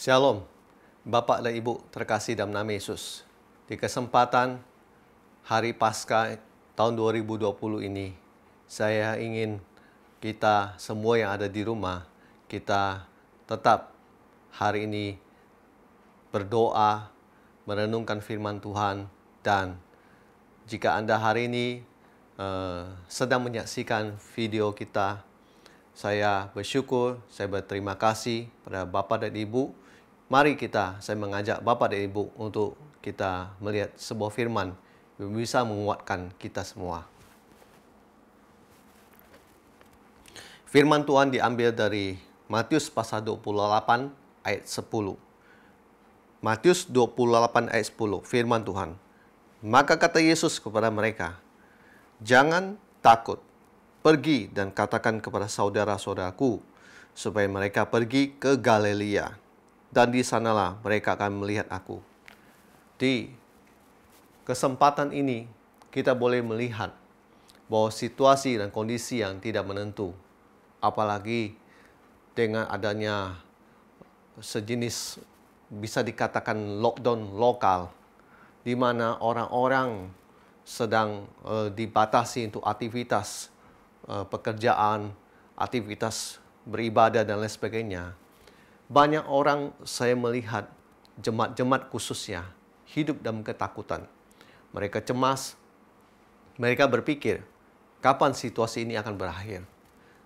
Shalom, Bapak dan Ibu terkasih dalam nama Yesus. Di kesempatan hari Pasca tahun 2020 ini, saya ingin kita semua yang ada di rumah, kita tetap hari ini berdoa, merenungkan firman Tuhan, dan jika Anda hari ini uh, sedang menyaksikan video kita, saya bersyukur, saya berterima kasih pada Bapak dan Ibu Mari kita, saya mengajak Bapak dan Ibu untuk kita melihat sebuah firman yang bisa menguatkan kita semua. Firman Tuhan diambil dari Matius pasal 28 ayat 10. Matius 28 ayat 10, firman Tuhan. Maka kata Yesus kepada mereka, Jangan takut, pergi dan katakan kepada saudara-saudaraku, supaya mereka pergi ke Galilea dan di sanalah mereka akan melihat aku. Di kesempatan ini, kita boleh melihat bahwa situasi dan kondisi yang tidak menentu, apalagi dengan adanya sejenis bisa dikatakan lockdown lokal, di mana orang-orang sedang uh, dibatasi untuk aktivitas uh, pekerjaan, aktivitas beribadah dan lain sebagainya banyak orang saya melihat jemaat-jemaat khususnya hidup dalam ketakutan. Mereka cemas, mereka berpikir kapan situasi ini akan berakhir.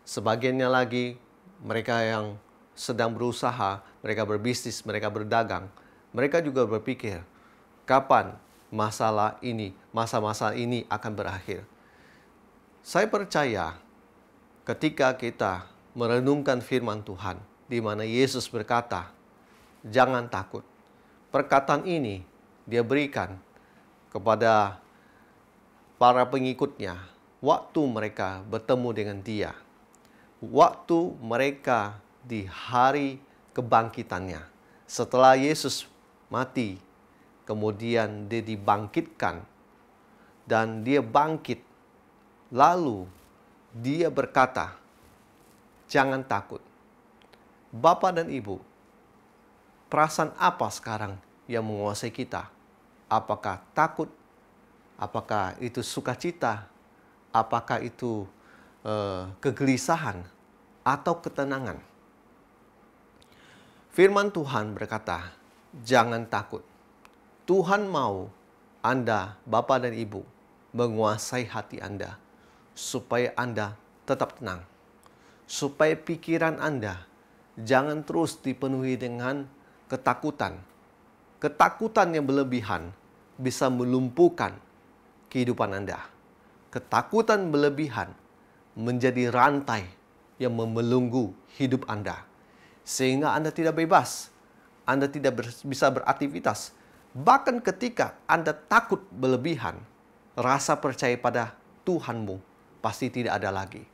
Sebagiannya lagi mereka yang sedang berusaha, mereka berbisnis, mereka berdagang, mereka juga berpikir kapan masalah ini, masa-masa ini akan berakhir. Saya percaya ketika kita merenungkan firman Tuhan, di mana Yesus berkata, "Jangan takut." Perkataan ini dia berikan kepada para pengikutnya waktu mereka bertemu dengan dia. Waktu mereka di hari kebangkitannya. Setelah Yesus mati, kemudian dia dibangkitkan dan dia bangkit. Lalu dia berkata, "Jangan takut." Bapak dan Ibu, perasaan apa sekarang yang menguasai kita? Apakah takut? Apakah itu sukacita? Apakah itu eh, kegelisahan atau ketenangan? Firman Tuhan berkata, "Jangan takut. Tuhan mau Anda, Bapak dan Ibu, menguasai hati Anda supaya Anda tetap tenang, supaya pikiran Anda jangan terus dipenuhi dengan ketakutan. Ketakutan yang berlebihan bisa melumpuhkan kehidupan Anda. Ketakutan berlebihan menjadi rantai yang memelunggu hidup Anda. Sehingga Anda tidak bebas, Anda tidak ber, bisa beraktivitas. Bahkan ketika Anda takut berlebihan, rasa percaya pada Tuhanmu pasti tidak ada lagi.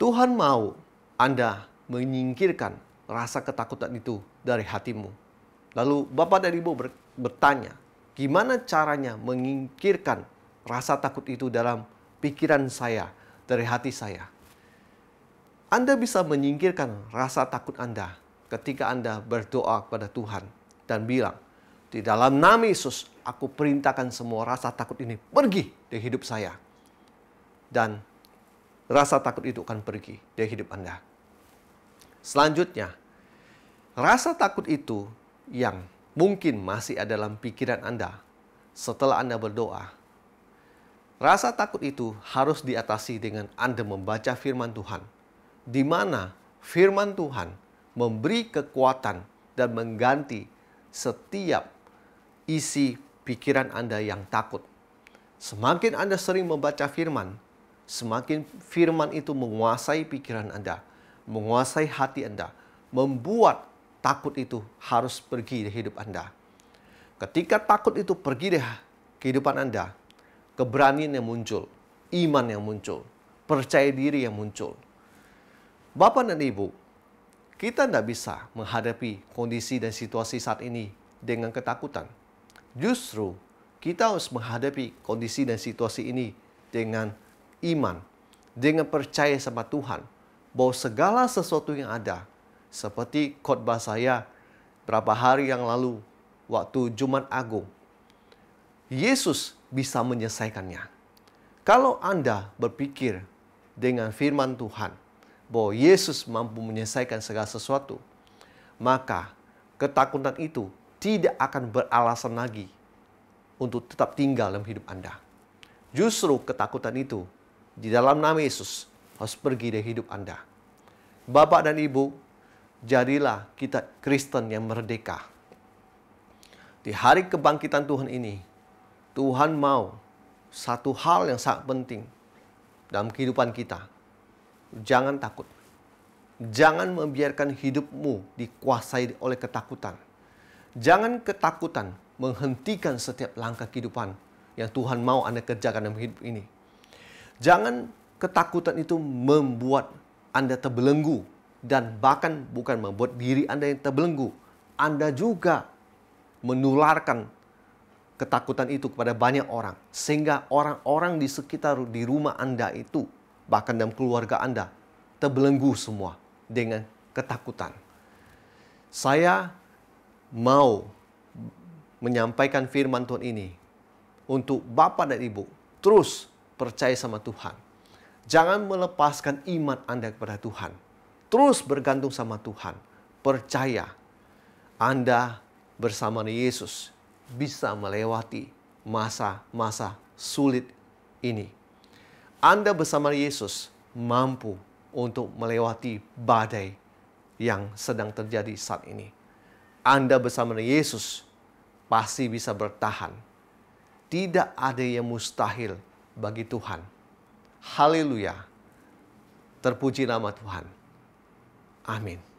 Tuhan mau anda menyingkirkan rasa ketakutan itu dari hatimu. Lalu Bapak dan Ibu bertanya, gimana caranya menyingkirkan rasa takut itu dalam pikiran saya, dari hati saya? Anda bisa menyingkirkan rasa takut Anda ketika Anda berdoa kepada Tuhan dan bilang, di dalam nama Yesus, aku perintahkan semua rasa takut ini pergi dari hidup saya. Dan rasa takut itu akan pergi dari hidup Anda. Selanjutnya, rasa takut itu yang mungkin masih ada dalam pikiran Anda setelah Anda berdoa. Rasa takut itu harus diatasi dengan Anda membaca firman Tuhan, di mana firman Tuhan memberi kekuatan dan mengganti setiap isi pikiran Anda yang takut. Semakin Anda sering membaca firman, semakin firman itu menguasai pikiran Anda menguasai hati Anda, membuat takut itu harus pergi dari hidup Anda. Ketika takut itu pergi dari kehidupan Anda, keberanian yang muncul, iman yang muncul, percaya diri yang muncul. Bapak dan Ibu, kita tidak bisa menghadapi kondisi dan situasi saat ini dengan ketakutan. Justru, kita harus menghadapi kondisi dan situasi ini dengan iman, dengan percaya sama Tuhan, bahwa segala sesuatu yang ada, seperti khotbah saya berapa hari yang lalu waktu Jumat Agung, Yesus bisa menyelesaikannya. Kalau Anda berpikir dengan firman Tuhan bahwa Yesus mampu menyelesaikan segala sesuatu, maka ketakutan itu tidak akan beralasan lagi untuk tetap tinggal dalam hidup Anda. Justru ketakutan itu di dalam nama Yesus harus pergi dari hidup Anda. Bapak dan Ibu, jadilah kita Kristen yang merdeka. Di hari kebangkitan Tuhan ini, Tuhan mau satu hal yang sangat penting dalam kehidupan kita. Jangan takut. Jangan membiarkan hidupmu dikuasai oleh ketakutan. Jangan ketakutan menghentikan setiap langkah kehidupan yang Tuhan mau Anda kerjakan dalam hidup ini. Jangan Ketakutan itu membuat Anda terbelenggu dan bahkan bukan membuat diri Anda yang terbelenggu. Anda juga menularkan ketakutan itu kepada banyak orang sehingga orang-orang di sekitar di rumah Anda itu bahkan dalam keluarga Anda terbelenggu semua dengan ketakutan. Saya mau menyampaikan firman Tuhan ini untuk Bapak dan Ibu terus percaya sama Tuhan. Jangan melepaskan iman Anda kepada Tuhan. Terus bergantung sama Tuhan. Percaya Anda bersama Yesus bisa melewati masa-masa sulit ini. Anda bersama Yesus mampu untuk melewati badai yang sedang terjadi saat ini. Anda bersama Yesus pasti bisa bertahan. Tidak ada yang mustahil bagi Tuhan. Haleluya. Terpuji nama Tuhan. Amin.